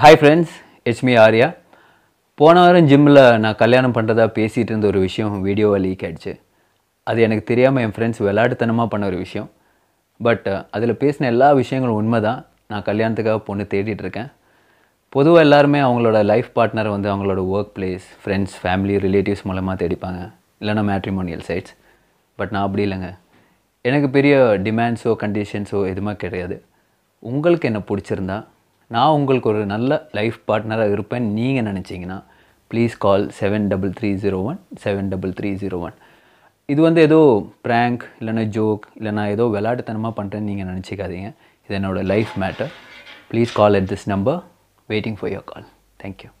hi friends ஹெச்மி Arya போன வாரம் ஜிம்மில் நான் கல்யாணம் பண்ணுறதா பேசிகிட்டு இருந்த ஒரு விஷயம் வீடியோவாக லீக் ஆகிடுச்சு அது எனக்கு தெரியாமல் என் ஃப்ரெண்ட்ஸ் விளாட்டுத்தனமாக பண்ண ஒரு விஷயம் பட் அதில் பேசின எல்லா விஷயங்களும் உண்மை தான் நான் கல்யாணத்துக்காக பொண்ணு தேடிட்டுருக்கேன் பொதுவாக எல்லாருமே அவங்களோட லைஃப் பார்ட்னர் வந்து அவங்களோட work place friends family relatives மூலமாக தேடிப்பாங்க இல்லைனா மேட்ரிமோனியல் சைட்ஸ் பட் நான் அப்படி இல்லைங்க எனக்கு பெரிய டிமாண்ட்ஸோ கண்டிஷன்ஸோ எதுவுமே கிடையாது உங்களுக்கு என்ன பிடிச்சிருந்தா நான் உங்களுக்கு ஒரு நல்ல லைஃப் பார்ட்னராக இருப்பேன் நீங்கள் நினச்சிங்கன்னா please call seven double three zero one seven double three zero one இது வந்து ஏதோ ப்ராங்க் இல்லைனா ஜோக் இல்லைனா ஏதோ விளையாட்டுத்தனமாக பண்ணுறேன்னு நீங்கள் நினச்சிக்காதீங்க இது என்னோடய life matter please call at this number waiting for your call thank you